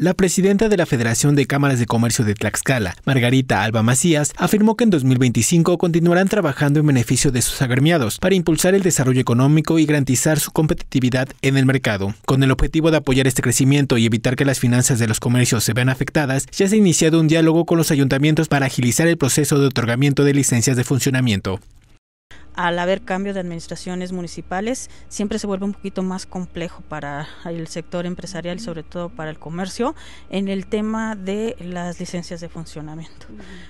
La presidenta de la Federación de Cámaras de Comercio de Tlaxcala, Margarita Alba Macías, afirmó que en 2025 continuarán trabajando en beneficio de sus agremiados para impulsar el desarrollo económico y garantizar su competitividad en el mercado. Con el objetivo de apoyar este crecimiento y evitar que las finanzas de los comercios se vean afectadas, ya se ha iniciado un diálogo con los ayuntamientos para agilizar el proceso de otorgamiento de licencias de funcionamiento al haber cambio de administraciones municipales, siempre se vuelve un poquito más complejo para el sector empresarial sobre todo para el comercio en el tema de las licencias de funcionamiento.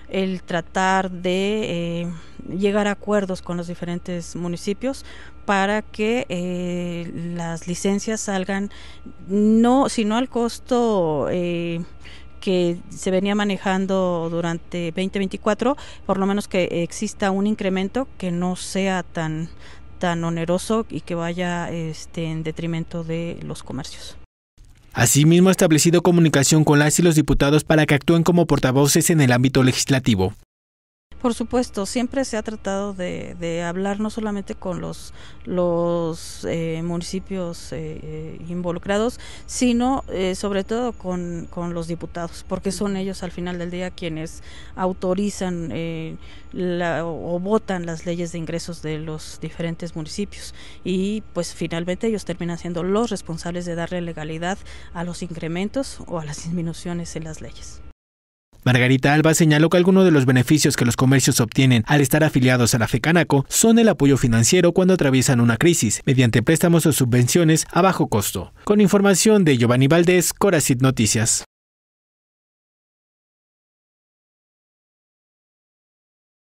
El tratar de eh, llegar a acuerdos con los diferentes municipios para que eh, las licencias salgan, no, sino al costo... Eh, que se venía manejando durante 2024, por lo menos que exista un incremento que no sea tan oneroso y que vaya este, en detrimento de los comercios. Asimismo, ha establecido comunicación con las y los diputados para que actúen como portavoces en el ámbito legislativo. Por supuesto, siempre se ha tratado de, hablar no solamente con los, los eh, municipios eh, eh, involucrados, sino sobre todo con, los diputados, porque son ellos al final del día quienes autorizan o votan las leyes de ingresos de los diferentes municipios. Y pues finalmente ellos terminan siendo los responsables de darle legalidad a los incrementos o a las disminuciones en las leyes. Margarita Alba señaló que algunos de los beneficios que los comercios obtienen al estar afiliados a la FECANACO son el apoyo financiero cuando atraviesan una crisis, mediante préstamos o subvenciones a bajo costo. Con información de Giovanni Valdés, Corazit Noticias.